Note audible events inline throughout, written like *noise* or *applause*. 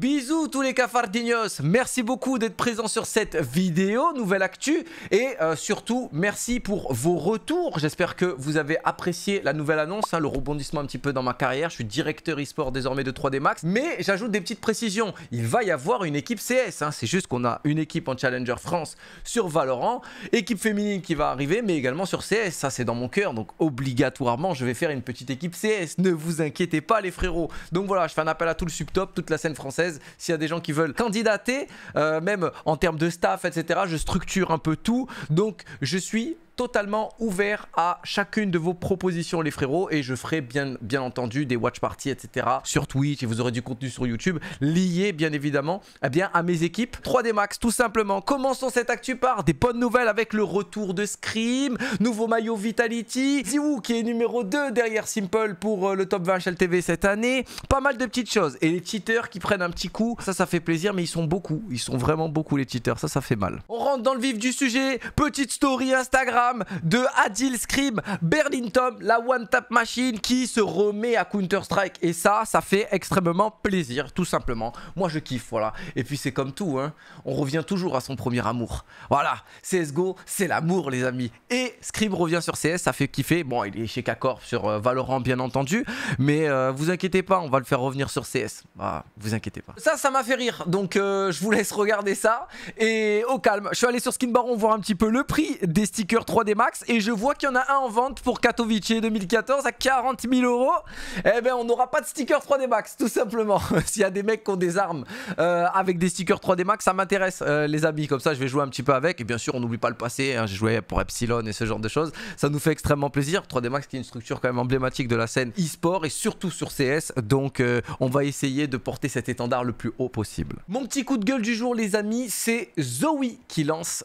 Bisous tous les cafardignos, merci beaucoup d'être présents sur cette vidéo, nouvelle actu, et euh, surtout merci pour vos retours, j'espère que vous avez apprécié la nouvelle annonce, hein, le rebondissement un petit peu dans ma carrière, je suis directeur e-sport désormais de 3D Max, mais j'ajoute des petites précisions, il va y avoir une équipe CS, hein. c'est juste qu'on a une équipe en Challenger France sur Valorant, équipe féminine qui va arriver, mais également sur CS, ça c'est dans mon cœur, donc obligatoirement je vais faire une petite équipe CS, ne vous inquiétez pas les frérots, donc voilà, je fais un appel à tout le subtop, toute la scène française, s'il y a des gens qui veulent candidater, euh, même en termes de staff, etc., je structure un peu tout. Donc, je suis totalement ouvert à chacune de vos propositions les frérots et je ferai bien, bien entendu des watch parties etc sur Twitch et vous aurez du contenu sur YouTube lié bien évidemment eh bien, à mes équipes 3D Max tout simplement. Commençons cette actu par des bonnes nouvelles avec le retour de Scream, nouveau maillot Vitality, Ziwoo qui est numéro 2 derrière Simple pour euh, le top 20 HLTV cette année, pas mal de petites choses et les cheaters qui prennent un petit coup, ça ça fait plaisir mais ils sont beaucoup, ils sont vraiment beaucoup les cheaters, ça ça fait mal. On rentre dans le vif du sujet, petite story Instagram de Adil Scream, Berlin Tom, la One Tap Machine qui se remet à Counter-Strike. Et ça, ça fait extrêmement plaisir, tout simplement. Moi, je kiffe, voilà. Et puis, c'est comme tout, hein. On revient toujours à son premier amour. Voilà, CSGO, c'est l'amour, les amis. Et Scream revient sur CS, ça fait kiffer. Bon, il est chez Kakor sur euh, Valorant, bien entendu. Mais euh, vous inquiétez pas, on va le faire revenir sur CS. Ah, vous inquiétez pas. Ça, ça m'a fait rire. Donc, euh, je vous laisse regarder ça. Et au calme, je suis allé sur Skin Baron voir un petit peu le prix des stickers 3 3D Max et je vois qu'il y en a un en vente pour Katowice 2014 à 40 000 euros. Eh ben, on n'aura pas de sticker 3D Max, tout simplement. *laughs* S'il y a des mecs qui ont des armes euh, avec des stickers 3D Max, ça m'intéresse, euh, les amis. Comme ça, je vais jouer un petit peu avec. Et bien sûr, on n'oublie pas le passé. Hein. J'ai joué pour Epsilon et ce genre de choses. Ça nous fait extrêmement plaisir. 3D Max qui est une structure quand même emblématique de la scène e-sport et surtout sur CS. Donc, euh, on va essayer de porter cet étendard le plus haut possible. Mon petit coup de gueule du jour, les amis, c'est Zoe qui lance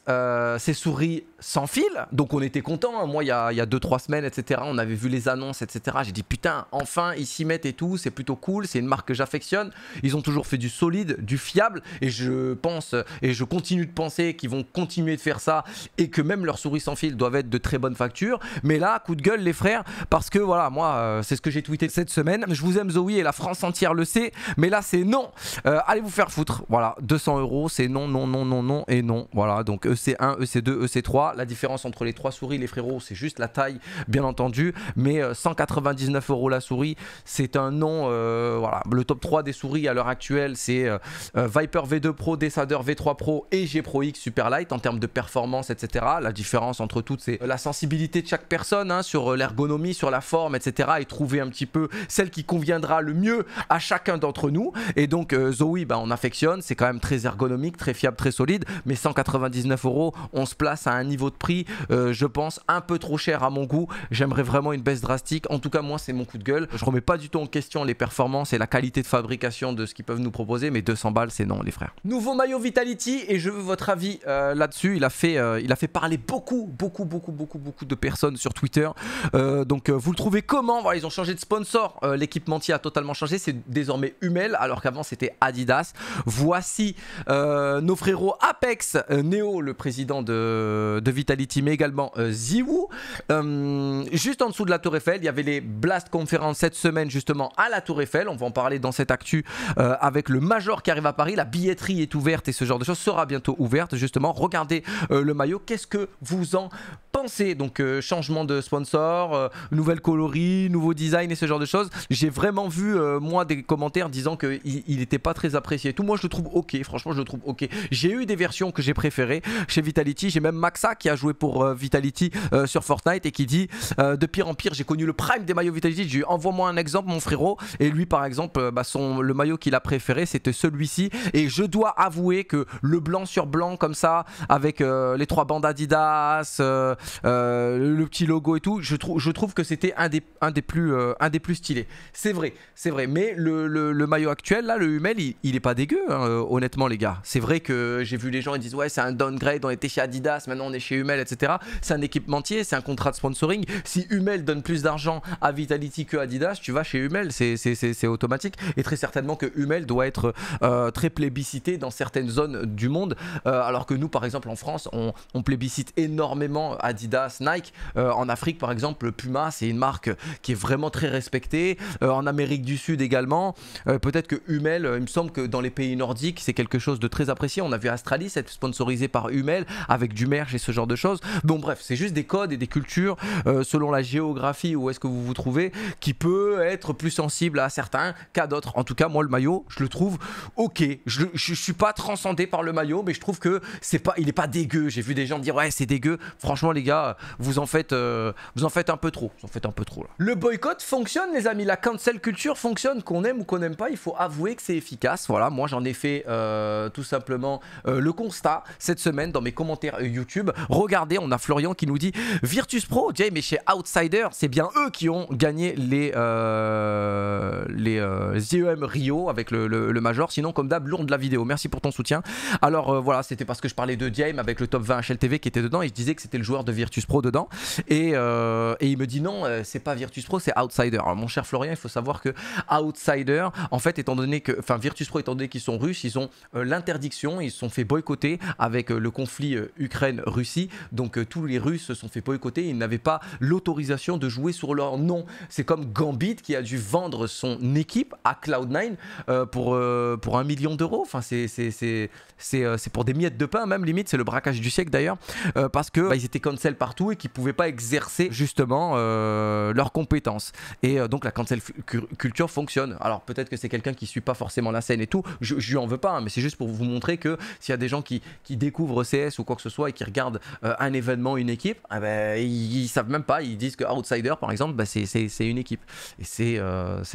ses souris sans fil. Donc, on était content. Hein. Moi, il y a 2-3 semaines, etc., on avait vu les annonces, etc. J'ai dit putain, enfin ils s'y mettent et tout, c'est plutôt cool. C'est une marque que j'affectionne. Ils ont toujours fait du solide, du fiable, et je pense et je continue de penser qu'ils vont continuer de faire ça et que même leurs souris sans fil doivent être de très bonne facture. Mais là, coup de gueule les frères, parce que voilà, moi, euh, c'est ce que j'ai tweeté cette semaine. Je vous aime Zoé et la France entière le sait, mais là c'est non. Euh, allez vous faire foutre. Voilà, 200 euros, c'est non, non, non, non, non et non. Voilà, donc EC1, EC2, EC3, la différence entre les trois souris, les frérots, c'est juste la taille, bien entendu. Mais 199 euh, euros la souris, c'est un nom. Euh, voilà, le top 3 des souris à l'heure actuelle, c'est euh, Viper V2 Pro, Desader V3 Pro et G Pro X Super Light en termes de performance, etc. La différence entre toutes, c'est la sensibilité de chaque personne hein, sur l'ergonomie, sur la forme, etc. Et trouver un petit peu celle qui conviendra le mieux à chacun d'entre nous. Et donc, Zoe, bah, on affectionne, c'est quand même très ergonomique, très fiable, très solide, mais 199 euros, on se place à un niveau de prix euh, je pense, un peu trop cher à mon goût. J'aimerais vraiment une baisse drastique. En tout cas, moi, c'est mon coup de gueule. Je remets pas du tout en question les performances et la qualité de fabrication de ce qu'ils peuvent nous proposer, mais 200 balles, c'est non, les frères. Nouveau maillot Vitality, et je veux votre avis euh, là-dessus. Il, a fait, euh, il a fait parler beaucoup, beaucoup, beaucoup, beaucoup, beaucoup de personnes sur Twitter. donc, vous le trouvez comment Ils ont changé de sponsor. L'équipementier a totalement changé. C'est désormais Hummel, alors qu'avant, c'était Adidas. Voici nos frérots Apex, Neo, le président de Vitality Mega euh, Ziwoo. Euh, juste en dessous de la Tour Eiffel, il y avait les Blast conférences cette semaine justement à la Tour Eiffel. On va en parler dans cette actu euh, avec le Major qui arrive à Paris. La billetterie est ouverte et ce genre de choses sera bientôt ouverte justement. Regardez le maillot. Qu'est-ce que vous en pensé. Donc euh, changement de sponsor, euh, nouvelle coloris, nouveau design et ce genre de choses. J'ai vraiment vu euh, moi des commentaires disant qu'il n'était pas très apprécié. tout moi je le trouve ok. Franchement je le trouve ok. J'ai eu des versions que j'ai préférées chez Vitality. J'ai même Maxa qui a joué pour Vitality sur Fortnite et qui dit de pire en pire j'ai connu le prime des maillots Vitality. J'ai envoie-moi un exemple mon frérot. Et lui par exemple bah, son, le maillot qu'il a préféré c'était celui-ci. Et je dois avouer que le blanc sur blanc comme ça avec les trois bandes Adidas euh, le petit logo et tout, je, trouve je trouve que c'était un des, un, des plus, euh, un des plus stylés. C'est vrai, c'est vrai. Mais le, le, maillot actuel, là, le Hummel, il, n'est est pas dégueu, hein, euh, honnêtement, les gars. C'est vrai que j'ai vu les gens, ils disent ouais, c'est un downgrade, on était chez Adidas, maintenant on est chez Hummel, etc. C'est un équipementier, c'est un contrat de sponsoring. Si Hummel donne plus d'argent à Vitality que Adidas, tu vas chez Hummel, c'est automatique. Et très certainement que Hummel doit être très plébiscité dans certaines zones du monde, alors que nous, par exemple, en France, on, on plébiscite énormément Adidas Adidas, Nike. Euh, en Afrique, par exemple, Puma, c'est une marque qui est vraiment très respectée. Euh, en Amérique du Sud également. Euh, peut-être que Hummel, il me semble que dans les pays nordiques, c'est quelque chose de très apprécié. On a vu Astralis être sponsorisé par Hummel avec du merch et ce genre de choses. Bon, bref, c'est juste des codes et des cultures selon la géographie où est-ce que vous vous trouvez qui peut être plus sensible à certains qu'à d'autres. En tout cas, moi, le maillot, je le trouve ok. Je, ne suis pas transcendé par le maillot, mais je trouve que c'est pas, il est pas dégueu. J'ai vu des gens dire ouais, c'est dégueu. Franchement, les gars, vous en faites, euh, vous en faites un peu trop. en faites un peu trop Le boycott fonctionne, les amis. La cancel culture fonctionne, qu'on aime ou qu'on n'aime pas. Il faut avouer que c'est efficace. Voilà, moi j'en ai fait euh, tout simplement euh, le constat cette semaine dans mes commentaires YouTube. Regardez, on a Florian qui nous dit Virtus Pro, Jay, mais chez Outsider, c'est bien eux qui ont gagné les les IEM Rio avec le, Major. Sinon, comme d'hab, lourd de la vidéo. Merci pour ton soutien. Alors voilà, c'était parce que je parlais de James avec le top 20 HLTV qui était dedans et je disais que c'était le joueur de Virtus Pro dedans. Et, euh, et il me dit non, euh, c'est pas Virtus Pro, c'est Outsider. mon cher Florian, il faut savoir que Outsider, en fait, étant donné que, enfin, Virtus Pro, étant donné qu'ils sont russes, ils ont euh, l'interdiction, ils se sont fait boycotter avec le conflit Ukraine-Russie. Donc, tous les Russes se sont fait boycotter, ils n'avaient pas l'autorisation de jouer sur leur nom. C'est comme Gambit qui a dû vendre son équipe à Cloud9 pour, pour un million d'euros. Enfin, c'est, c'est, c'est, pour des miettes de pain, même limite. C'est le braquage du siècle d'ailleurs. parce que bah, ils étaient partout et qui pouvaient pas exercer justement euh, leurs compétences. Et euh, donc la cancel culture fonctionne. Alors peut-être que c'est quelqu'un qui suit pas forcément la scène et tout, je, je lui en veux pas, hein, mais c'est juste pour vous montrer que s'il y a des gens qui, qui, découvrent CS ou quoi que ce soit et qui regardent euh, un événement, une équipe, ah ben, ils, savent même pas, ils disent que Outsider par exemple, bah, c'est une équipe. Et c'est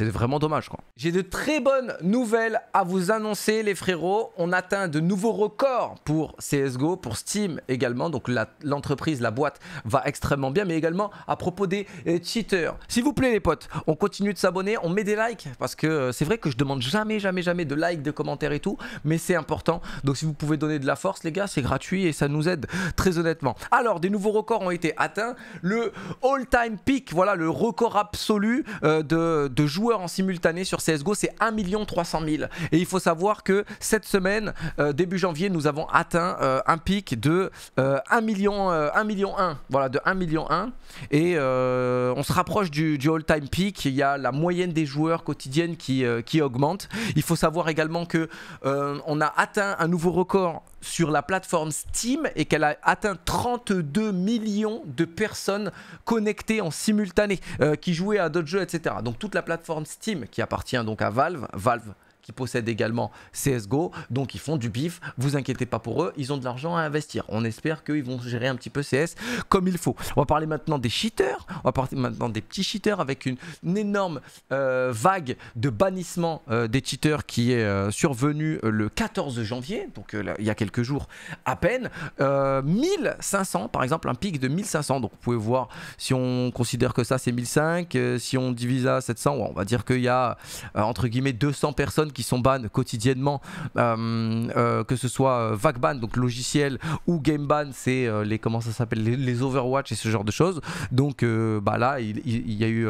vraiment dommage quoi. J'ai de très bonnes nouvelles à vous annoncer les frérots, on atteint de nouveaux records pour CSGO, pour Steam également, donc l'entreprise, la, la va extrêmement bien, mais également à propos des euh, cheaters. S'il vous plaît les potes, on continue de s'abonner, on met des likes, parce que euh, c'est vrai que je demande jamais, jamais, jamais de likes, de commentaires et tout, mais c'est important. Donc si vous pouvez donner de la force les gars, c'est gratuit et ça nous aide très honnêtement. Alors, des nouveaux records ont été atteints. Le all-time peak, voilà le record absolu euh, de, joueurs en simultané sur CSGO, c'est 1 300 000. Et il faut savoir que cette semaine, début janvier, nous avons atteint un pic de 1 million, 1 million 1, voilà, de 1 million 1. Et euh, on se rapproche du, du all-time peak. Il y a la moyenne des joueurs quotidiennes qui, euh, augmente. Il faut savoir également que euh, on a atteint un nouveau record sur la plateforme Steam et qu'elle a atteint 32 millions de personnes connectées en simultané qui jouaient à d'autres jeux, etc. Donc toute la plateforme Steam qui appartient donc à Valve, Valve possèdent également CSGO. Donc ils font du bif, vous inquiétez pas pour eux, ils ont de l'argent à investir. On espère qu'ils vont gérer un petit peu CS comme il faut. On va parler maintenant des cheaters, on va parler maintenant des petits cheaters avec une, énorme euh, vague de bannissement euh, des cheaters qui est euh, survenue le 14 janvier, donc il y a quelques jours à peine. 1500 par exemple, un pic de 1500, donc vous pouvez voir si on considère que ça c'est 1500, si on divise à 700, on va dire qu'il y a entre guillemets 200 personnes qui sont bannés quotidiennement, euh, euh, que ce soit euh, ban, donc logiciel, ou game ban, c'est les comment ça s'appelle, les, Overwatch et ce genre de choses. Donc bah là, il, y a eu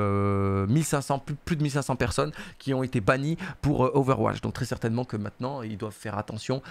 1500, plus, plus, de 1500 personnes qui ont été bannies pour Overwatch. Donc très certainement que maintenant, ils doivent faire attention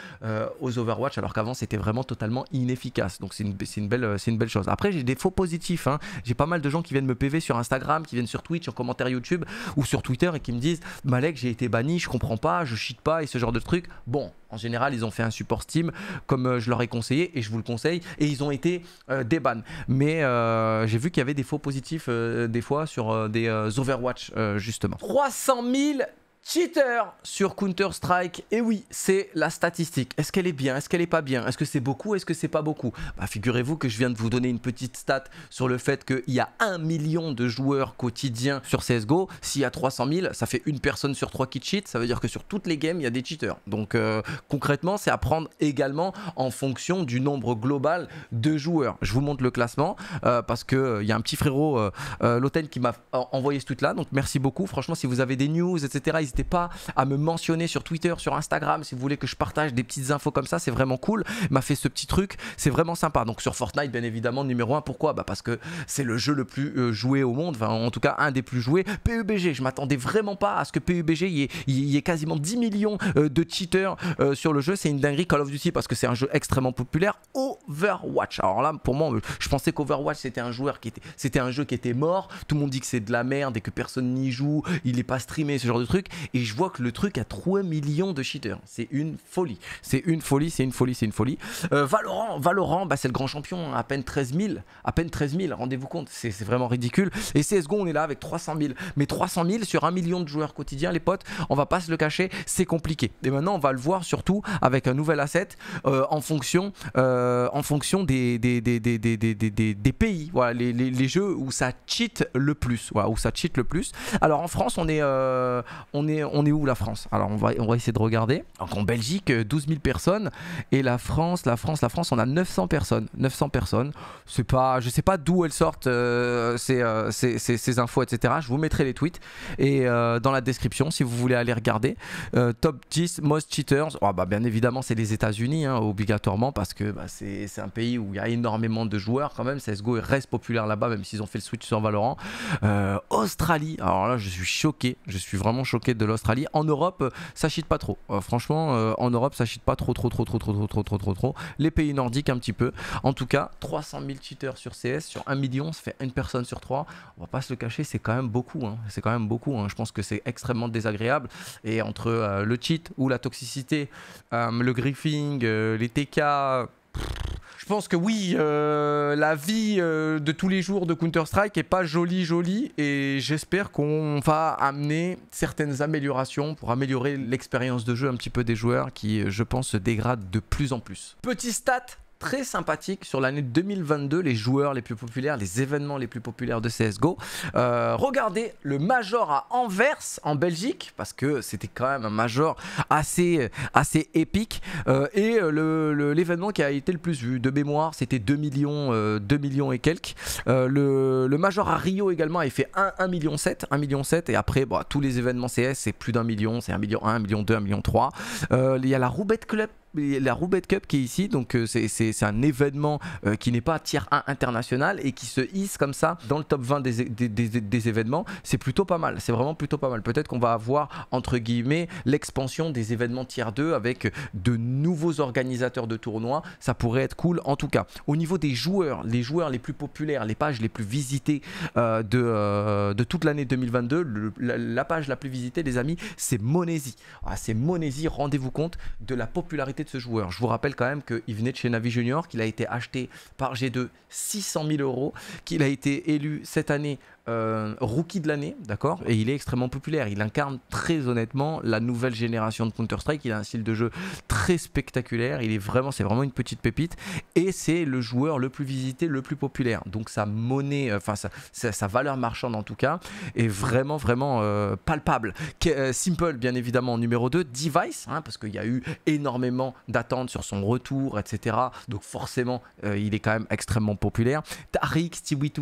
aux Overwatch, alors qu'avant, c'était vraiment totalement inefficace. Donc c'est une, une, belle, c'est une belle chose. Après, j'ai des faux positifs. Hein. J'ai pas mal de gens qui viennent me PV sur Instagram, qui viennent sur Twitch, en commentaire YouTube ou sur Twitter et qui me disent Malek, j'ai été banni, je comprends pas, je cheat pas et ce genre de truc Bon, en général, ils ont fait un support Steam comme euh, je leur ai conseillé et je vous le conseille et ils ont été euh, des bannes, Mais euh, j'ai vu qu'il y avait des faux positifs des fois sur des Overwatch justement. 300 000 Cheater sur Counter-Strike. Et oui, c'est la statistique. Est-ce qu'elle est bien Est-ce qu'elle est pas bien Est-ce que c'est beaucoup Est-ce que c'est pas beaucoup bah, Figurez-vous que je viens de vous donner une petite stat sur le fait qu'il y a un million de joueurs quotidiens sur CSGO. S'il y a 300 000, ça fait une personne sur trois qui cheat. Ça veut dire que sur toutes les games, il y a des cheaters. Donc euh, concrètement, c'est à prendre également en fonction du nombre global de joueurs. Je vous montre le classement euh, parce qu'il euh, il y a un petit frérot, l'hôtel qui m'a envoyé ce tweet-là. Donc merci beaucoup. Franchement, si vous avez des news, etc., N'hésitez pas à me mentionner sur Twitter, sur Instagram, si vous voulez que je partage des petites infos comme ça, c'est vraiment cool. M'a fait ce petit truc, c'est vraiment sympa. Donc sur Fortnite, bien évidemment, numéro 1, pourquoi bah, Parce que c'est le jeu le plus euh, joué au monde, enfin en tout cas un des plus joués. PUBG, je m'attendais vraiment pas à ce que PUBG, il y, ait, quasiment 10 millions euh, de cheaters euh, sur le jeu. C'est une dinguerie Call of Duty parce que c'est un jeu extrêmement populaire. Overwatch, alors là pour moi, je pensais qu'Overwatch c'était un joueur qui c'était un jeu qui était mort. Tout le monde dit que c'est de la merde et que personne n'y joue, il n'est pas streamé, ce genre de truc et je vois que le truc a 3 millions de cheaters. C'est une folie. C'est une folie, c'est une folie, c'est une folie. Euh, Valorant, Valorant bah, c'est le grand champion, à peine 13 000. À peine 13 000, rendez-vous compte, c'est vraiment ridicule. Et CSGO, on est là avec 300 000. Mais 300 000 sur 1 million de joueurs quotidiens, les potes, on va pas se le cacher, c'est compliqué. Et maintenant, on va le voir surtout avec un nouvel asset euh, en fonction, euh, en fonction des, des, pays. Voilà, les, jeux où ça cheat le plus. où ça cheat le plus. Alors en France, on est, on est on est où la France Alors on va, on va essayer de regarder. en Belgique, 12 euh, 000 personnes. Et la France, la France, la France, on a 900 personnes. 900 personnes. C'est pas, je sais pas d'où elles sortent euh, euh, ces, infos, etc. Je vous mettrai les tweets et dans la description si vous voulez aller regarder. top 10 most cheaters. Oh, bah, bien évidemment, c'est les États-Unis, hein, obligatoirement, parce que bah, c'est un pays où il y a énormément de joueurs quand même. CSGO reste populaire là-bas, même s'ils ont fait le switch sur Valorant. Australie. Alors là, je suis choqué. Je suis vraiment choqué l'Australie. En Europe, ça chite pas trop. Euh, franchement, euh, en Europe, ça chite pas trop, trop, trop, trop, trop, trop, trop, trop, trop, trop. Les pays nordiques, un petit peu. En tout cas, 300 000 cheaters sur CS, sur 1 million, ça fait une personne sur trois. On va pas se le cacher, c'est quand même beaucoup. Hein. C'est quand même beaucoup. Hein. Je pense que c'est extrêmement désagréable. Et entre euh, le cheat ou la toxicité, le griffing, les TK je pense que oui, euh, la vie euh, de tous les jours de Counter-Strike est pas jolie jolie et j'espère qu'on va amener certaines améliorations pour améliorer l'expérience de jeu un petit peu des joueurs qui, euh, je pense, se dégradent de plus en plus. Petit stat très sympathique sur l'année 2022, les joueurs les plus populaires, les événements les plus populaires de CSGO. Euh, regardez le Major à Anvers, en Belgique, parce que c'était quand même un Major assez, assez épique. Euh, et euh, l'événement le, qui a été le plus vu, de mémoire, c'était 2 millions, 2 millions et quelques. Le, le, Major à Rio également avait fait 1, 1 million 7, 1 million 7. Et après, bah, tous les événements CS, c'est plus d'un million, c'est 1 million 1, million 2, million 3. Il y a la Roubette Club la Roubaix Cup qui est ici, donc euh, c'est un événement euh, qui n'est pas tier 1 international et qui se hisse comme ça dans le top 20 des, des, événements. C'est plutôt pas mal, c'est vraiment plutôt pas mal. Peut-être qu'on va avoir, entre guillemets, l'expansion des événements tier 2 avec de nouveaux organisateurs de tournois. Ça pourrait être cool en tout cas. Au niveau des joueurs, les joueurs les plus populaires, les pages les plus visitées euh, de, de toute l'année 2022, la, page la plus visitée, les amis, c'est Monésie ah, c'est Monésie rendez-vous compte de la popularité de ce joueur. Je vous rappelle quand même qu'il venait de chez Navi Junior, qu'il a été acheté par G2 600 000 euros, qu'il a été élu cette année euh, rookie de l'année, d'accord Et il est extrêmement populaire. Il incarne très honnêtement la nouvelle génération de Counter-Strike. Il a un style de jeu très spectaculaire. Il est vraiment, c'est vraiment une petite pépite. Et c'est le joueur le plus visité, le plus populaire. Donc sa monnaie, euh, enfin sa, valeur marchande en tout cas, est vraiment, vraiment euh, palpable. Simple, bien évidemment, numéro 2. Device, hein, parce qu'il y a eu énormément d'attentes sur son retour, etc. Donc forcément, il est quand même extrêmement populaire. Tariq, Stewie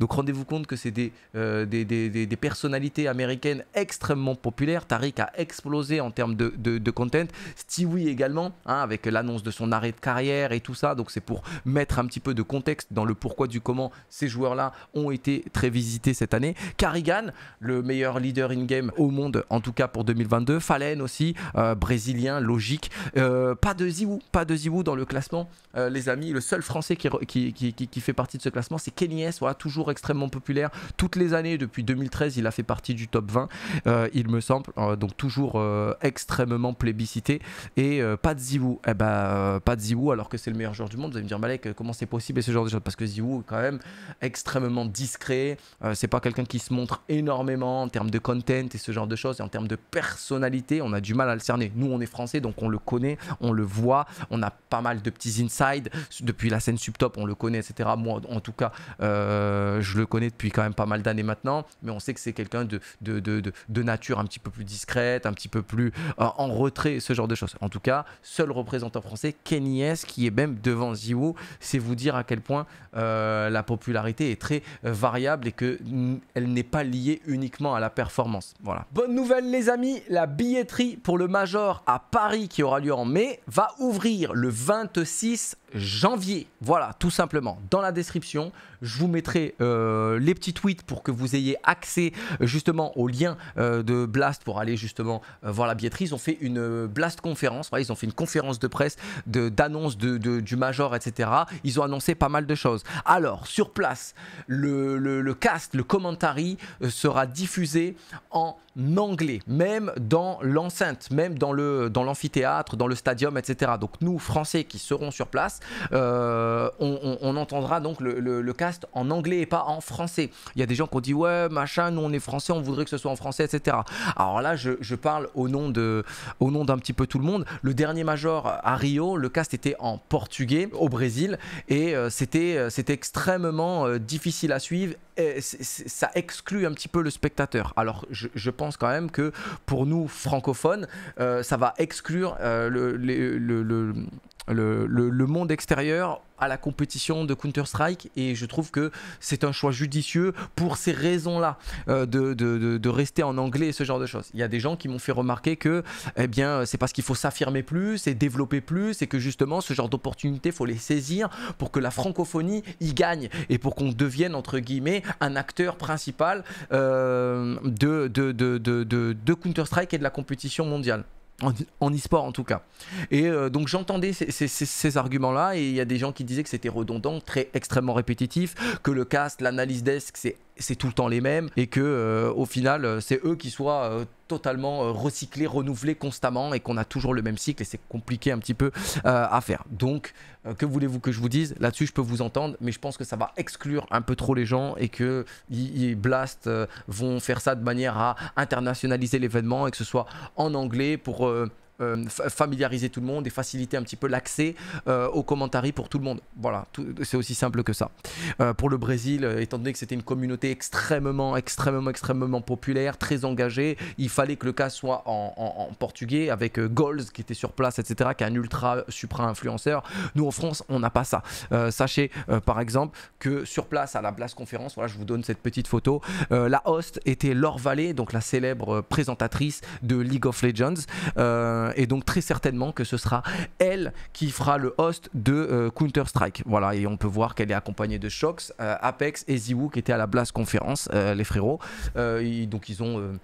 Donc rendez-vous compte que c'est euh, des, personnalités américaines extrêmement populaires. Tariq a explosé en termes de, content. Stewie également, hein, avec l'annonce de son arrêt de carrière et tout ça. Donc c'est pour mettre un petit peu de contexte dans le pourquoi du comment ces joueurs-là ont été très visités cette année. Carrigan, le meilleur leader in-game au monde, en tout cas pour 2022. Fallen aussi, euh, brésilien, logique. Euh, pas de Ziwoo, pas de dans le classement, les amis. Le seul français qui, fait partie de ce classement, c'est Kenny S, toujours extrêmement populaire, toutes les années, depuis 2013, il a fait partie du top 20, euh, il me semble. Euh, donc toujours euh, extrêmement plébiscité. Et pas de Ziwoo. Eh ben, pas de Ziwu alors que c'est le meilleur joueur du monde. Vous allez me dire, Malek, comment c'est possible et ce genre de choses Parce que Ziwu est quand même extrêmement discret. c'est pas quelqu'un qui se montre énormément en termes de content et ce genre de choses. Et en termes de personnalité, on a du mal à le cerner. Nous, on est français, donc on le connaît, on le voit. On a pas mal de petits insides depuis la scène subtop, on le connaît, etc. Moi, en tout cas, je le connais depuis quand même pas mal d'années maintenant, mais on sait que c'est quelqu'un de de, nature un petit peu plus discrète, un petit peu plus euh, en retrait, ce genre de choses. En tout cas, seul représentant français, Kenny S, qui est même devant Ziwo, c'est vous dire à quel point euh, la popularité est très euh, variable et qu'elle n'est pas liée uniquement à la performance. Voilà. Bonne nouvelle les amis, la billetterie pour le Major à Paris qui aura lieu en mai va ouvrir le 26 janvier. Voilà, tout simplement. Dans la description, je vous mettrai euh, les petits tweets pour que vous ayez accès euh, justement au lien euh, de Blast pour aller justement voir la billetterie. Ils ont fait une Blast conférence, ils ont fait une conférence de presse d'annonce de, du Major, etc. Ils ont annoncé pas mal de choses. Alors, sur place, le, cast, le commentary sera diffusé en anglais, même dans l'enceinte, même dans l'amphithéâtre, le, dans, dans le stadium, etc. Donc nous, Français qui serons sur place, euh, on, entendra donc le, cast en anglais et pas en français. Il y a des gens qui ont dit ouais machin, nous on est français, on voudrait que ce soit en français, etc. Alors là, je, parle au nom de, au nom d'un petit peu tout le monde. Le dernier major à Rio, le cast était en portugais au Brésil et euh, c'était, euh, c'était extrêmement difficile à suivre ça exclut un petit peu le spectateur. Alors je, pense quand même que pour nous francophones, euh, ça va exclure euh, le, le, le, le, monde extérieur à la compétition de Counter-Strike et je trouve que c'est un choix judicieux pour ces raisons-là euh, de, de, rester en anglais et ce genre de choses. Il y a des gens qui m'ont fait remarquer que eh bien c'est parce qu'il faut s'affirmer plus et développer plus et que justement ce genre d'opportunités faut les saisir pour que la francophonie y gagne et pour qu'on devienne entre guillemets un acteur principal euh, de, de, de Counter-Strike et de la compétition mondiale en e-sport en tout cas. Et euh, donc j'entendais ces, ces arguments-là et il y a des gens qui disaient que c'était redondant, très extrêmement répétitif, que le cast, l'analyse desk, c'est c'est tout le temps les mêmes et que euh, au final euh, c'est eux qui soient euh, totalement recyclés, renouvelés constamment et qu'on a toujours le même cycle et c'est compliqué un petit peu à faire. Donc que voulez-vous que je vous dise Là-dessus je peux vous entendre mais je pense que ça va exclure un peu trop les gens et que les Blast vont faire ça de manière à internationaliser l'événement et que ce soit en anglais pour euh, familiariser tout le monde et faciliter un petit peu l'accès euh, aux commentaires pour tout le monde. Voilà, c'est aussi simple que ça. Euh, pour le Brésil, étant donné que c'était une communauté extrêmement, extrêmement, extrêmement populaire, très engagée, il fallait que le cas soit en, en portugais avec Goals qui était sur place, etc., qui est un ultra supra-influenceur. Nous en France, on n'a pas ça. sachez par exemple que sur place à la Blast Conférence, voilà, je vous donne cette petite photo, la host était Laure Vallée, donc la célèbre présentatrice de League of Legends. Euh, et donc très certainement que ce sera elle qui fera le host de euh, Counter-Strike. Voilà, et on peut voir qu'elle est accompagnée de Shox, euh, Apex et Ziwoo qui étaient à la Blast Conférence, euh, les frérots. donc ils ont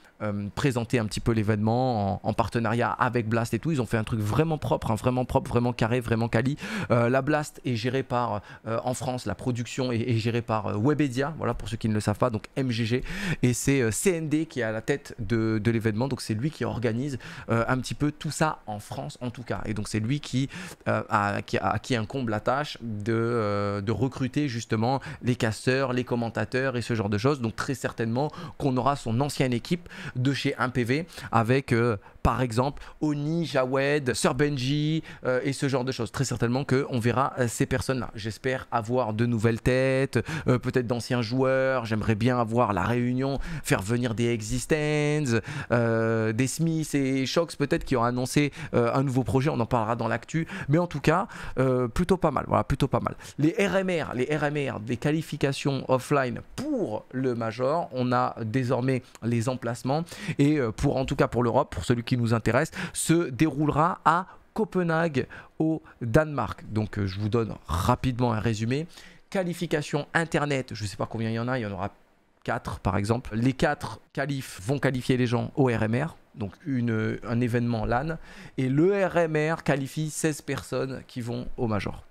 présenté un petit peu l'événement en, partenariat avec Blast et tout. Ils ont fait un truc vraiment propre, hein, vraiment propre, vraiment carré, vraiment quali. la Blast est gérée par, en France, la production est, gérée par Webedia, voilà pour ceux qui ne le savent pas, donc MGG. Et c'est CND qui est à la tête de, de l'événement, donc c'est lui qui organise un petit peu tout ça en France en tout cas. Et donc c'est lui qui, euh, a, qui, incombe la tâche de, euh, de, recruter justement les casseurs, les commentateurs et ce genre de choses. Donc très certainement qu'on aura son ancienne équipe de chez 1PV avec euh, par exemple Oni, Jawed, Sir Benji euh, et ce genre de choses. Très certainement qu'on verra euh, ces personnes-là. J'espère avoir de nouvelles têtes, euh, peut-être d'anciens joueurs. J'aimerais bien avoir la réunion, faire venir des Existence, des Smiths et Shox peut-être qui ont annoncé un nouveau projet. On en parlera dans l'actu. Mais en tout cas, plutôt pas mal. Voilà, plutôt pas mal. Les RMR, les RMR, des qualifications offline pour le Major. On a désormais les emplacements et euh, pour en tout cas pour l'Europe, pour celui qui nous intéresse, se déroulera à Copenhague au Danemark. Donc euh, je vous donne rapidement un résumé. Qualification internet, je ne sais pas combien il y en a, il y en aura 4 par exemple. Les 4 qualifs vont qualifier les gens au RMR, donc un événement LAN. Et le RMR qualifie 16 personnes qui vont au Major.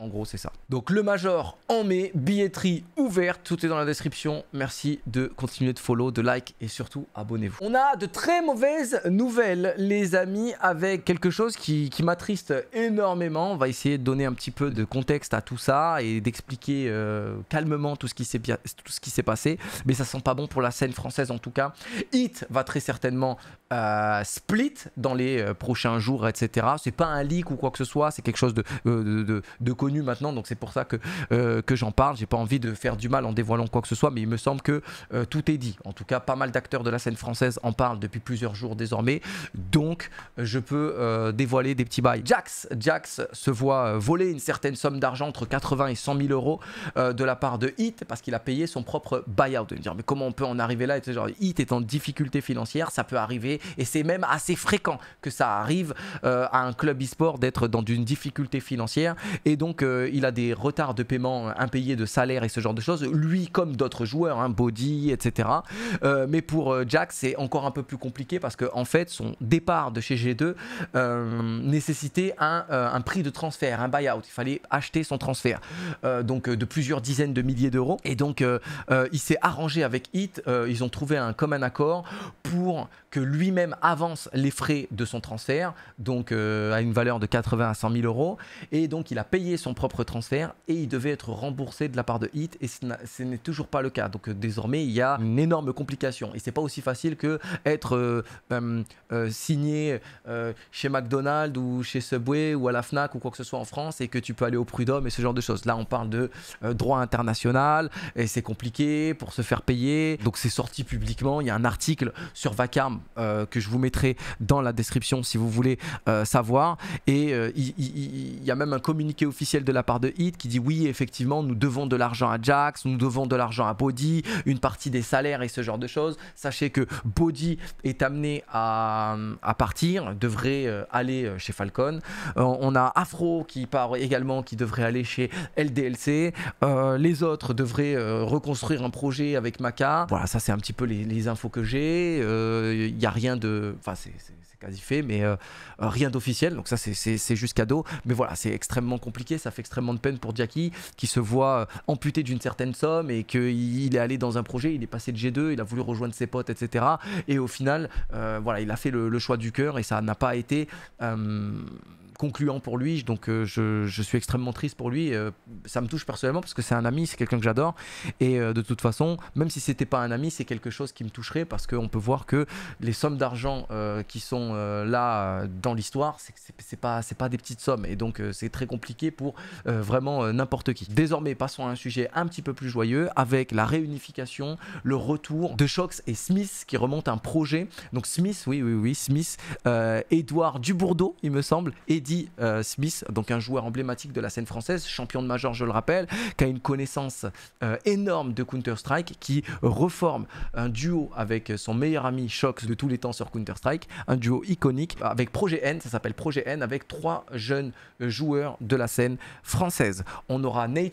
En gros, c'est ça. Donc le Major en mai, billetterie ouverte, tout est dans la description. Merci de continuer de follow, de like et surtout abonnez-vous. On a de très mauvaises nouvelles, les amis, avec quelque chose qui, m'attriste énormément. On va essayer de donner un petit peu de contexte à tout ça et d'expliquer euh, calmement tout ce qui s'est passé. Mais ça sent pas bon pour la scène française en tout cas. Hit va très certainement euh, split dans les euh, prochains jours, etc. C'est pas un leak ou quoi que ce soit, c'est quelque chose de, de, de maintenant, donc c'est pour ça que, euh, que j'en parle. J'ai pas envie de faire du mal en dévoilant quoi que ce soit, mais il me semble que euh, tout est dit. En tout cas, pas mal d'acteurs de la scène française en parlent depuis plusieurs jours désormais, donc je peux euh, dévoiler des petits bails. Jax, Jax se voit voler une certaine somme d'argent entre 80 et 100 000 euros de la part de Hit parce qu'il a payé son propre buyout. De dire, mais comment on peut en arriver là Et genre, Hit est en difficulté financière, ça peut arriver et c'est même assez fréquent que ça arrive à un club e-sport d'être dans une difficulté financière et donc euh, il a des retards de paiement impayés de salaire et ce genre de choses. Lui comme d'autres joueurs, hein, Body, etc. Euh, mais pour euh, Jack, c'est encore un peu plus compliqué parce que en fait, son départ de chez G2 nécessitait un, prix de transfert, un buyout. Il fallait acheter son transfert, donc de plusieurs dizaines de milliers d'euros. Et donc il s'est arrangé avec Hit. ils ont trouvé un commun accord pour que lui-même avance les frais de son transfert, donc à une valeur de 80 à 100 000 euros. Et donc il a payé son son propre transfert et il devait être remboursé de la part de Hit et ce n'est toujours pas le cas. Donc euh, désormais, il y a une énorme complication et c'est pas aussi facile que être euh, euh, signé chez McDonald's ou chez Subway ou à la Fnac ou quoi que ce soit en France et que tu peux aller au Prud'homme et ce genre de choses. Là, on parle de droit international et c'est compliqué pour se faire payer. Donc c'est sorti publiquement. Il y a un article sur Vacarme que je vous mettrai dans la description si vous voulez savoir et il y, a même un communiqué officiel de la part de Hit qui dit oui, effectivement, nous devons de l'argent à Jax, nous devons de l'argent à Body, une partie des salaires et ce genre de choses. Sachez que Body est amené à, à partir, devrait euh, aller euh, chez Falcon. Euh, on a Afro qui part également, qui devrait aller chez LDLC. les autres devraient reconstruire un projet avec Maca. Voilà, ça c'est un petit peu les, les infos que j'ai. Il n'y a rien de... Enfin, c'est quasi fait, mais rien d'officiel. Donc ça c'est juste cadeau. Mais voilà, c'est extrêmement compliqué. Ça ça fait extrêmement de peine pour Jackie qui se voit euh, amputé d'une certaine somme et qu'il est allé dans un projet, il est passé de G2, il a voulu rejoindre ses potes, etc. Et au final, euh, voilà, il a fait le, choix du cœur et ça n'a pas été. Euh, concluant pour lui. Donc euh, je, je, suis extrêmement triste pour lui. Euh, ça me touche personnellement parce que c'est un ami, c'est quelqu'un que j'adore. Et euh, de toute façon, même si c'était pas un ami, c'est quelque chose qui me toucherait parce qu'on peut voir que les sommes d'argent qui sont là dans l'histoire, c'est pas c'est pas des petites sommes. Et donc c'est très compliqué pour vraiment n'importe qui. Désormais, passons à un sujet un petit peu plus joyeux avec la réunification, le retour de Shox et Smith qui remonte un projet. Donc Smith, oui oui oui, Smith, Edouard Dubourdeau, il me semble, et euh, Smith, donc un joueur emblématique de la scène française, champion de major, je le rappelle, qui a une connaissance euh, énorme de Counter-Strike, qui reforme un duo avec son meilleur ami Shox de tous les temps sur Counter-Strike, un duo iconique avec Projet N, ça s'appelle Projet N, avec trois jeunes euh, joueurs de la scène française. On aura Nate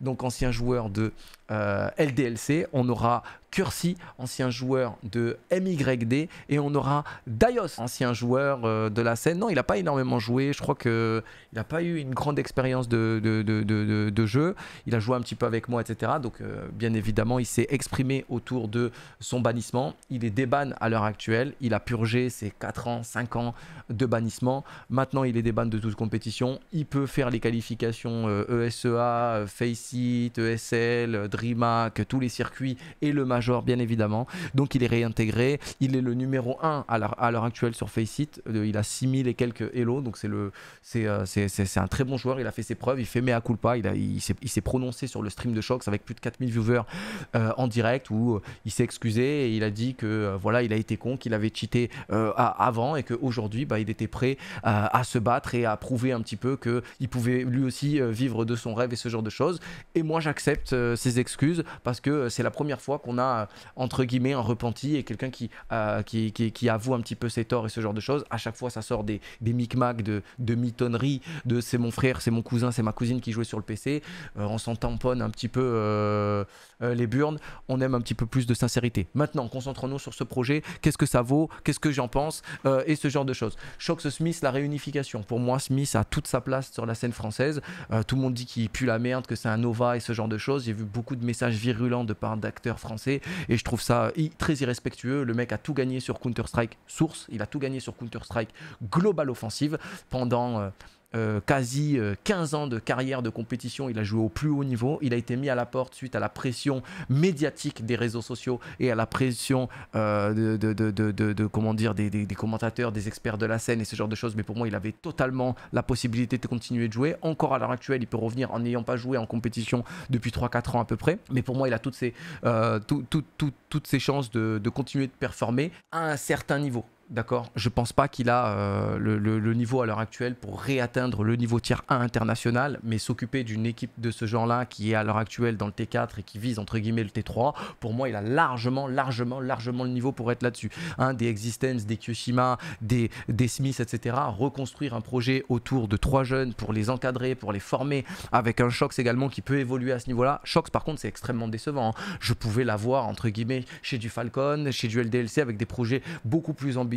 donc ancien joueur de euh, LDLC, on aura Curcy, ancien joueur de MYD, et on aura Daios, ancien joueur euh, de la scène. Non, il n'a pas énormément joué, je crois que il n'a pas eu une grande expérience de, de, jeu. Il a joué un petit peu avec moi, etc. Donc, euh, bien évidemment, il s'est exprimé autour de son bannissement. Il est déban à l'heure actuelle. Il a purgé ses 4 ans, 5 ans de bannissement. Maintenant, il est déban de toute compétition. Il peut faire les qualifications ESEA, e Faceit, ESL, que tous les circuits et le Major bien évidemment. Donc il est réintégré, il est le numéro 1 à l'heure actuelle sur Faceit, euh, il a 6000 et quelques Elo, donc c'est le euh, c'est un très bon joueur, il a fait ses preuves, il fait mea culpa, il, il, s'est prononcé sur le stream de Shox avec plus de 4000 viewers euh, en direct où il s'est excusé et il a dit que voilà, il a été con, qu'il avait cheaté avant et qu'aujourd'hui bah, il était prêt à se battre et à prouver un petit peu qu'il pouvait lui aussi vivre de son rêve et ce genre de choses. Et moi j'accepte ces excuse, parce que c'est la première fois qu'on a, entre guillemets, un repenti et quelqu'un euh, qui, qui, qui, avoue un petit peu ses torts et ce genre de choses. À chaque fois, ça sort des, des micmacs, de, de mitonneries, de c'est mon frère, c'est mon cousin, c'est ma cousine qui jouait sur le PC. Euh, on s'en tamponne un petit peu. Euh, euh, les burnes, on aime un petit peu plus de sincérité. Maintenant, concentrons-nous sur ce projet, qu'est-ce que ça vaut, qu'est-ce que j'en pense, euh, et ce genre de choses. Shox Smith, la réunification. Pour moi, Smith a toute sa place sur la scène française. Euh, tout le monde dit qu'il pue la merde, que c'est un Nova et ce genre de choses. J'ai vu beaucoup de messages virulents de part d'acteurs français, et je trouve ça très irrespectueux. Le mec a tout gagné sur Counter-Strike Source, il a tout gagné sur Counter-Strike Global Offensive pendant euh, quasi 15 euh, ans de carrière de compétition, il a joué au plus haut niveau, il a été mis à la porte suite à la pression médiatique des réseaux sociaux et à la pression euh, de, comment dire, des, commentateurs, des experts de la scène et ce genre de choses, mais pour moi il avait totalement la possibilité de continuer de jouer, encore à l'heure actuelle il peut revenir en n'ayant pas joué en compétition depuis 3-4 ans à peu près, mais pour moi il a toutes toutes ses chances de continuer de performer à un certain niveau. D'accord Je pense pas qu'il a euh, le, niveau à l'heure actuelle pour réatteindre le niveau tier 1 international, mais s'occuper d'une équipe de ce genre-là qui est à l'heure actuelle dans le T4 et qui vise entre guillemets le T3, pour moi, il a largement, largement, largement le niveau pour être là-dessus. Hein, des Existence, des Kyoshima, des, des etc. Reconstruire un projet autour de trois jeunes pour les encadrer, pour les former, avec un Shox également qui peut évoluer à ce niveau-là. Shox, par contre, c'est extrêmement décevant. Hein. Je pouvais l'avoir entre guillemets chez du Falcon, chez du LDLC avec des projets beaucoup plus ambitieux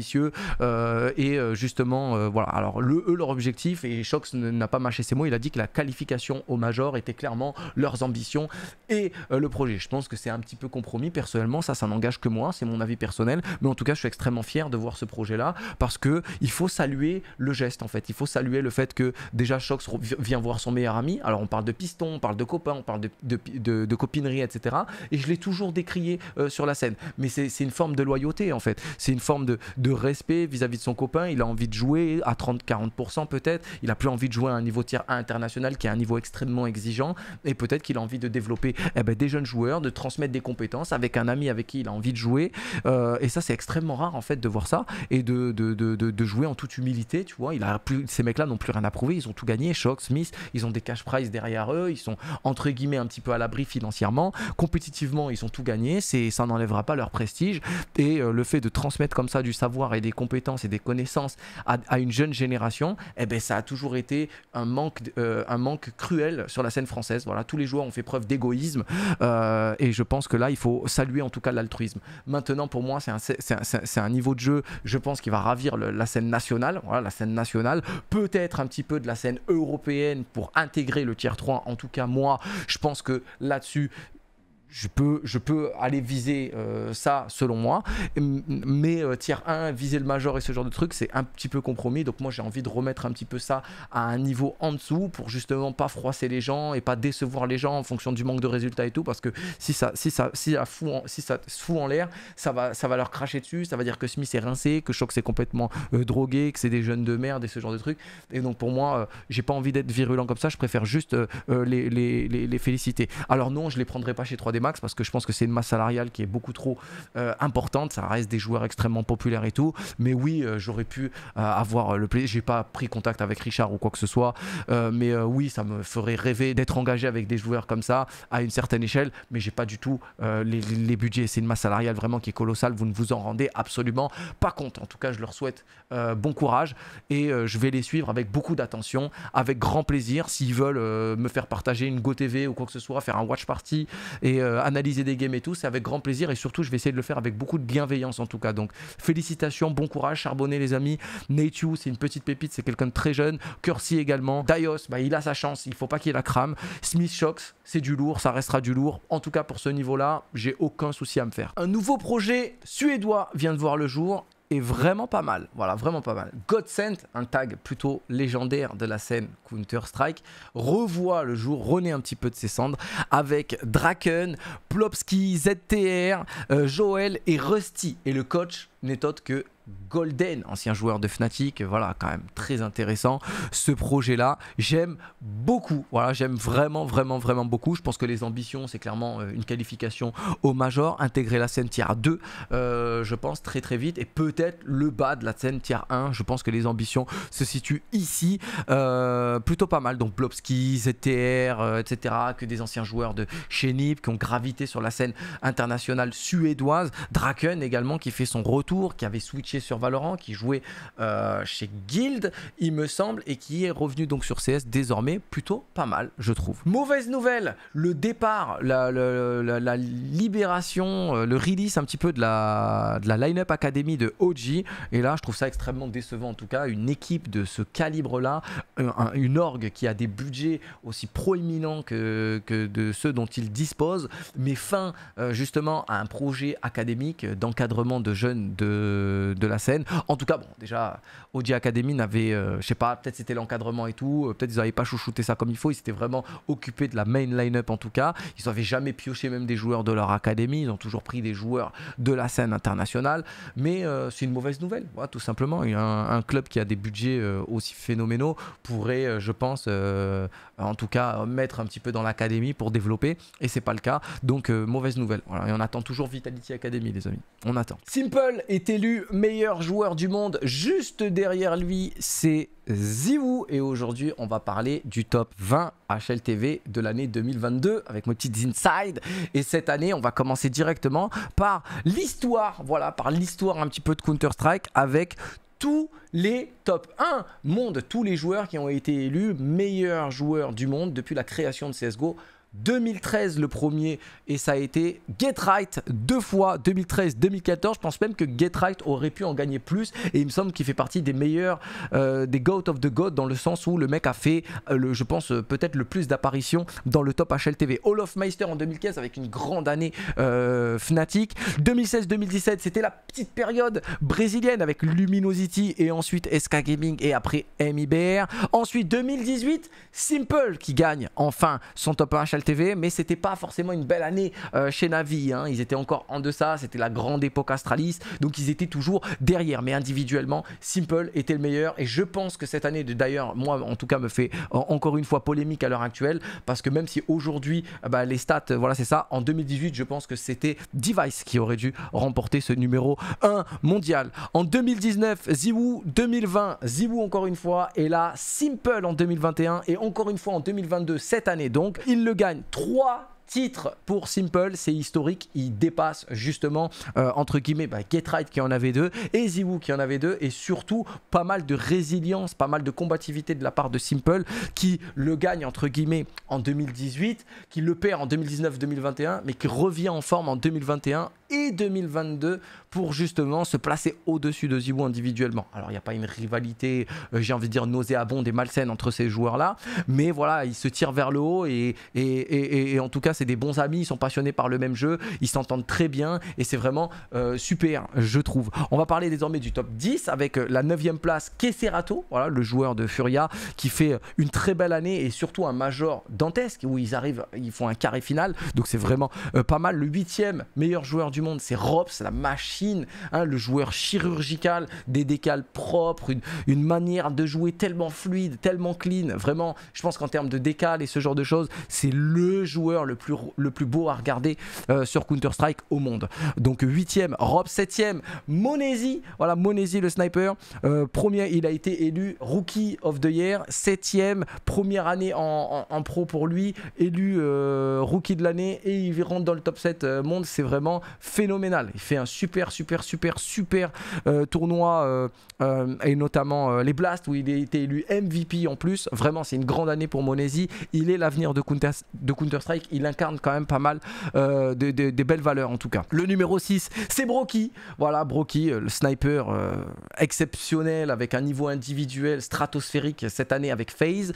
euh, et euh, justement euh, voilà. Alors le, eux leur objectif et Shox n'a pas mâché ses mots, il a dit que la qualification au major était clairement leurs ambitions et le projet. Je pense que c'est un petit peu compromis personnellement, ça ça n'engage que moi, c'est mon avis personnel, mais en tout cas je suis extrêmement fier de voir ce projet là parce que il faut saluer le geste en fait, il faut saluer le fait que déjà Shox vient voir son meilleur ami. Alors on parle de piston, on parle de copains, on parle de, de, copinerie, etc. Et je l'ai toujours décrié sur la scène, mais c'est une forme de loyauté en fait, c'est une forme de, respect vis-à-vis de son copain. Il a envie de jouer à 30-40% peut-être. Il a plus envie de jouer à un niveau tiers 1 international qui est un niveau extrêmement exigeant. Et peut-être qu'il a envie de développer eh ben, des jeunes joueurs, de transmettre des compétences avec un ami avec qui il a envie de jouer. Euh, et ça, c'est extrêmement rare en fait de voir ça et de, de, jouer en toute humilité. Tu vois, il a plus, ces mecs-là n'ont plus rien à prouver. Ils ont tout gagné. Shock, Smith, ils ont des cash prizes derrière eux. Ils sont entre guillemets un petit peu à l'abri financièrement. Compétitivement, ils ont tout gagné. Ça n'enlèvera pas leur prestige. Et euh, le fait de transmettre comme ça du savoir et des compétences et des connaissances à, une jeune génération, et eh ben, ça a toujours été un manque, euh, un manque cruel sur la scène française. Voilà, tous les joueurs ont fait preuve d'égoïsme euh, et je pense que là, il faut saluer en tout cas l'altruisme. Maintenant, pour moi, c'est un, niveau de jeu, je pense, qui va ravir la scène nationale. Voilà, la scène nationale, peut-être un petit peu de la scène européenne pour intégrer le tiers 3. En tout cas, moi, je pense que là-dessus, je peux, je peux aller viser euh, ça selon moi, mais euh, tiers 1, viser le major et ce genre de truc, c'est un petit peu compromis. Donc moi j'ai envie de remettre un petit peu ça à un niveau en dessous pour justement pas froisser les gens et pas décevoir les gens en fonction du manque de résultats et tout, parce que si ça, si ça, si ça fout si ça se fout en l'air, ça va, ça va leur cracher dessus, ça va dire que Smith est rincé, que Shock c'est complètement euh, drogué, que c'est des jeunes de merde et ce genre de truc. Et donc pour moi, j'ai pas envie d'être virulent comme ça, je préfère juste les, les, les, féliciter. Alors non, je les prendrai pas chez 3D max parce que je pense que c'est une masse salariale qui est beaucoup trop euh, importante. Ça reste des joueurs extrêmement populaires et tout. Mais oui, euh, j'aurais pu euh, avoir le plaisir. J'ai pas pris contact avec Richard ou quoi que ce soit. mais oui, ça me ferait rêver d'être engagé avec des joueurs comme ça à une certaine échelle. Mais j'ai pas du tout les, budgets. C'est une masse salariale vraiment qui est colossale. Vous ne vous en rendez absolument pas compte. En tout cas, je leur souhaite bon courage et je vais les suivre avec beaucoup d'attention, avec grand plaisir. S'ils veulent me faire partager une GoTV ou quoi que ce soit, faire un watch party et euh, analyser des games et tout, c'est avec grand plaisir et surtout je vais essayer de le faire avec beaucoup de bienveillance en tout cas. Donc félicitations, bon courage, charbonnez les amis. you c'est une petite pépite, c'est quelqu'un de très jeune. Curcy également. Dios, bah, il a sa chance, il faut pas qu'il la crame. Smith Shocks, c'est du lourd, ça restera du lourd. En tout cas pour ce niveau-là, j'ai aucun souci à me faire. Un nouveau projet suédois vient de voir le jour est vraiment pas mal. Voilà, vraiment pas mal. Godsent, un tag plutôt légendaire de la scène Counter-Strike, revoit le jour, renaît un petit peu de ses cendres avec Draken, Plopski ZTR, euh, Joel et Rusty. Et le coach n'est autre que Golden, ancien joueur de Fnatic, voilà, quand même très intéressant ce projet-là. J'aime beaucoup, voilà, j'aime vraiment, vraiment, vraiment beaucoup. Je pense que les ambitions, c'est clairement euh, une qualification au Major, intégrer la scène tier 2, euh, je pense, très très vite, et peut-être le bas de la scène tier 1. Je pense que les ambitions se situent ici, euh, plutôt pas mal. Donc Blobski, ZTR, etc., que des anciens joueurs de chez qui ont gravité sur la scène internationale suédoise. Draken également qui fait son retour, qui avait switché sur Valorant, qui jouait euh, chez Guild, il me semble, et qui est revenu donc sur CS désormais plutôt pas mal, je trouve. Mauvaise nouvelle, le départ, la, libération, euh, le release un petit peu de la, de la line-up académie de OG. Et là, je trouve ça extrêmement décevant en tout cas, une équipe de ce calibre-là, une orgue qui a des budgets aussi proéminents que, que de ceux dont il dispose, mais fin euh, justement à un projet académique d'encadrement de jeunes de la scène. En tout cas, bon, déjà, Audi Academy n'avait, euh, je sais pas, peut-être c'était l'encadrement et tout, euh, peut-être ils n'avaient pas chouchouté ça comme il faut, ils s'étaient vraiment occupés de la main line-up en tout cas. Ils n'avaient jamais pioché même des joueurs de leur académie, ils ont toujours pris des joueurs de la scène internationale. Mais euh, c'est une mauvaise nouvelle, voilà, tout simplement. Un, club qui a des budgets aussi phénoménaux pourrait, je pense, en tout cas, mettre un petit peu dans l'académie pour développer, et c'est pas le cas. Donc, mauvaise nouvelle. Voilà, et on attend toujours Vitality Academy, les amis. On attend. Simple est élu meilleur meilleur joueur du monde. Juste derrière lui, c'est Ziwu. Et aujourd'hui, on va parler du top 20 HLTV de l'année 2022 avec mon petit inside. Et cette année, on va commencer directement par l'histoire. Voilà, par l'histoire un petit peu de Counter-Strike avec tous les top 1 monde, tous les joueurs qui ont été élus meilleurs joueurs du monde depuis la création de CSGO 2013 le premier et ça a été Get Right deux fois 2013-2014. Je pense même que Get Right aurait pu en gagner plus et il me semble qu'il fait partie des meilleurs euh, des GOAT of the God dans le sens où le mec a fait euh, le, je pense euh, peut-être le plus d'apparitions dans le top HLTV. All of Meister en 2015 avec une grande année Fnatic. 2016-2017 c'était la petite période brésilienne avec Luminosity et ensuite SK Gaming et après MIBR. Ensuite 2018 Simple qui gagne enfin son top HLTV mais c'était pas forcément une belle année euh, chez Navi. Hein. Ils étaient encore en deçà, c'était la grande époque Astralis, donc ils étaient toujours derrière. Mais individuellement, Simple était le meilleur et je pense que cette année, d'ailleurs, moi en tout cas, me fait encore une fois polémique à l'heure actuelle parce que même si aujourd'hui eh ben, les stats, voilà, c'est ça, en 2018, je pense que c'était Device qui aurait dû remporter ce numéro 1 mondial. En 2019, Ziwoo, 2020, Ziwoo encore une fois, et là, Simple en 2021 et encore une fois en 2022, cette année donc, il le gagne Trois 3 titres pour Simple, c'est historique, il dépasse justement euh, entre guillemets bah, Get Right qui en avait deux et Ziwoo qui en avait deux et surtout pas mal de résilience, pas mal de combativité de la part de Simple qui le gagne entre guillemets en 2018, qui le perd en 2019-2021 mais qui revient en forme en 2021 et 2022 pour justement se placer au-dessus de Zibou individuellement. Alors il n'y a pas une rivalité, euh, j'ai envie de dire, nauséabonde et malsaine entre ces joueurs-là, mais voilà, ils se tirent vers le haut et, et, en tout cas c'est des bons amis, ils sont passionnés par le même jeu, ils s'entendent très bien et c'est vraiment euh, super, je trouve. On va parler désormais du top 10 avec euh, la 9ème place Kesserato, voilà, le joueur de Furia qui fait une très belle année et surtout un major dantesque où ils arrivent, ils font un carré final, donc c'est vraiment pas mal. Le 8ème meilleur joueur du monde, c'est Robs, la machine, hein, le joueur chirurgical, des décales propres, une, manière de jouer tellement fluide, tellement clean. Vraiment, je pense qu'en termes de décal et ce genre de choses, c'est le joueur le plus, le plus beau à regarder euh, sur Counter-Strike au monde. Donc 8ème, Robs 7ème, Monesi, voilà Monesi le sniper, euh, premier, il a été élu Rookie of the Year, 7 première année en, pro pour lui, élu euh, Rookie de l'année et il rentre dans le top 7 monde, c'est vraiment phénoménal. Il fait un super, super, super, super euh, tournoi, euh, euh, et notamment les Blasts, où il a été élu MVP en plus. Vraiment, c'est une grande année pour Monesi. Il est l'avenir de Counter-Strike. Counter il incarne quand même pas mal des de, belles valeurs, en tout cas. Le numéro 6, c'est Brocky. Voilà, Brocky, le sniper exceptionnel, avec un niveau individuel stratosphérique cette année avec FaZe.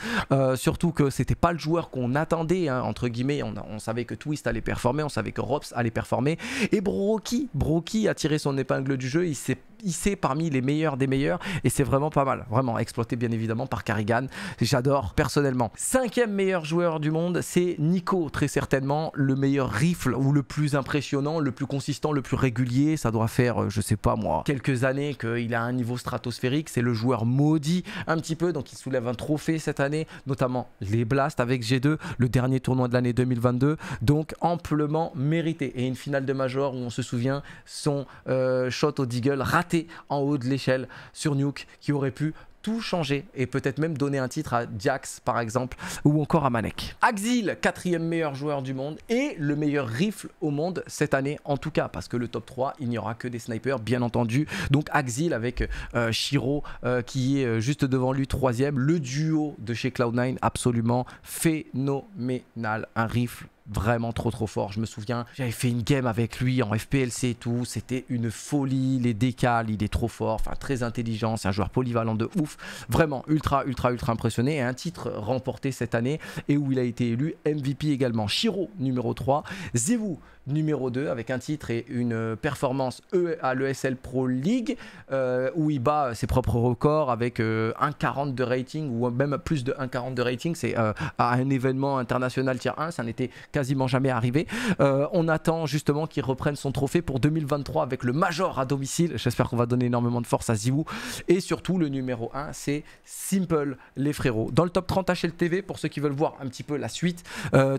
surtout que c'était pas le joueur qu'on attendait, hein, entre guillemets. On, savait que Twist allait performer, on savait que Robs allait performer. Et Broki. Broki a tiré son épingle du jeu. Il s'est hissé parmi les meilleurs des meilleurs et c'est vraiment pas mal. Vraiment exploité bien évidemment par Carrigan. J'adore personnellement. Cinquième meilleur joueur du monde, c'est Nico, très certainement le meilleur rifle ou le plus impressionnant, le plus consistant, le plus régulier. Ça doit faire, euh, je sais pas moi, quelques années qu'il a un niveau stratosphérique. C'est le joueur maudit un petit peu, donc il soulève un trophée cette année, notamment les Blasts avec G2, le dernier tournoi de l'année 2022. Donc amplement mérité et une finale de Major où on se souvient son euh, shot au Deagle raté en haut de l'échelle sur Nuke qui aurait pu tout changer et peut-être même donner un titre à Jax par exemple ou encore à Manek. Axil, quatrième meilleur joueur du monde et le meilleur rifle au monde cette année en tout cas parce que le top 3 il n'y aura que des snipers bien entendu donc Axil avec euh, Shiro euh, qui est euh, juste devant lui troisième le duo de chez Cloud9 absolument phénoménal un rifle vraiment trop trop fort. Je me souviens, j'avais fait une game avec lui en FPLC et tout. C'était une folie. Les décals il est trop fort. Enfin, très intelligent. C'est un joueur polyvalent de ouf. Vraiment ultra ultra ultra impressionné. Et un titre remporté cette année et où il a été élu MVP également. Shiro numéro 3. Zewu numéro 2 avec un titre et une performance E à l'ESL Pro League euh, où il bat euh, ses propres records avec 1,40 euh, de rating ou même plus de 1,40 de rating. C'est à un événement international tier 1, ça n'était quasiment jamais arrivé. on attend justement qu'il reprenne son trophée pour 2023 avec le Major à domicile. J'espère qu'on va donner énormément de force à ZywOo Et surtout, le numéro 1, c'est Simple, les frérots. Dans le top 30 HLTV, pour ceux qui veulent voir un petit peu la suite,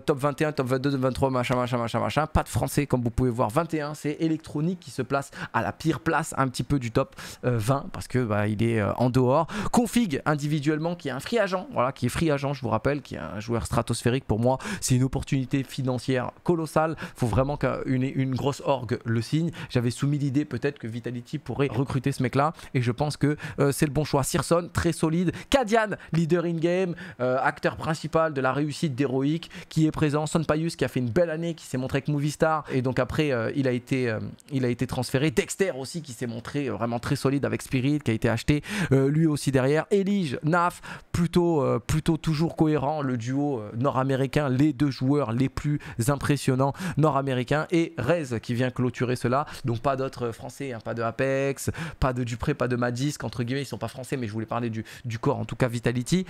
top 21, top 22, top 23, machin, machin, machin, machin. Pas de français, comme vous pouvez voir, 21. C'est électronique qui se place à la pire place, un petit peu du top 20, euh, parce que bah, il est euh, en dehors. Config individuellement, qui est un free agent, voilà, qui est free agent, je vous rappelle, qui est un joueur stratosphérique. Pour moi, c'est une opportunité financière colossale. Faut vraiment qu'une une grosse orgue le signe. J'avais soumis l'idée peut-être que Vitality pourrait recruter ce mec-là, et je pense que euh, c'est le bon choix. Sirson, très solide. Kadian, leader in-game, acteur principal de la réussite d'Heroic, qui est présent. Son Payus, qui a fait une belle année, qui s'est montré avec Movistar et donc après, euh, il, a été, euh, il a été transféré. Dexter aussi, qui s'est montré euh, vraiment très solide avec Spirit, qui a été acheté lui aussi derrière. Elige, Naf, plutôt, plutôt toujours cohérent. Le duo nord-américain, les deux joueurs les plus impressionnants nord-américains. Et Rez qui vient clôturer cela. Donc pas d'autres français, hein, pas de Apex, pas de Dupré, pas de Madisque, entre guillemets, ils sont pas français, mais je voulais parler du, corps, en tout cas Vitality.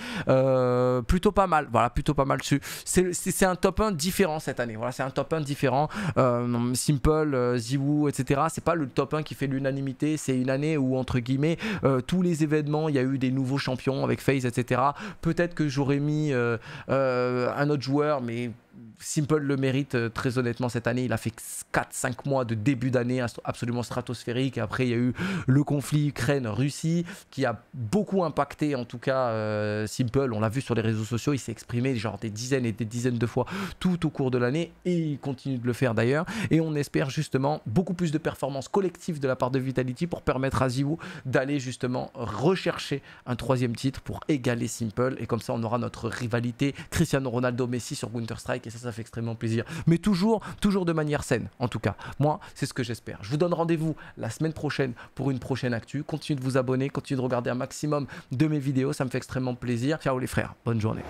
plutôt pas mal, voilà, plutôt pas mal dessus. C'est un top 1 différent cette année, voilà, c'est un top 1 différent. Euh, Simple, euh, Ziwoo, etc. C'est pas le top 1 qui fait l'unanimité. C'est une année où, entre guillemets, euh, tous les événements, il y a eu des nouveaux champions avec FaZe, etc. Peut-être que j'aurais mis un autre joueur, mais Simple le mérite euh, très honnêtement cette année. Il a fait 4-5 mois de début d'année absolument stratosphérique. Après, il y a eu le conflit Ukraine-Russie qui a beaucoup impacté en tout cas euh, Simple. On l'a vu sur les réseaux sociaux, il s'est exprimé genre des dizaines et des dizaines de fois tout au cours de l'année et il continue de le faire d'ailleurs. Et on espère justement beaucoup plus de performances collectives de la part de Vitality pour permettre à Ziwu d'aller justement rechercher un troisième titre pour égaler Simple. Et comme ça, on aura notre rivalité Cristiano Ronaldo-Messi sur Winter strike et ça, ça fait extrêmement plaisir. Mais toujours, toujours de manière saine, en tout cas. Moi, c'est ce que j'espère. Je vous donne rendez-vous la semaine prochaine pour une prochaine actu. Continuez de vous abonner, continuez de regarder un maximum de mes vidéos, ça me fait extrêmement plaisir. Ciao les frères, bonne journée.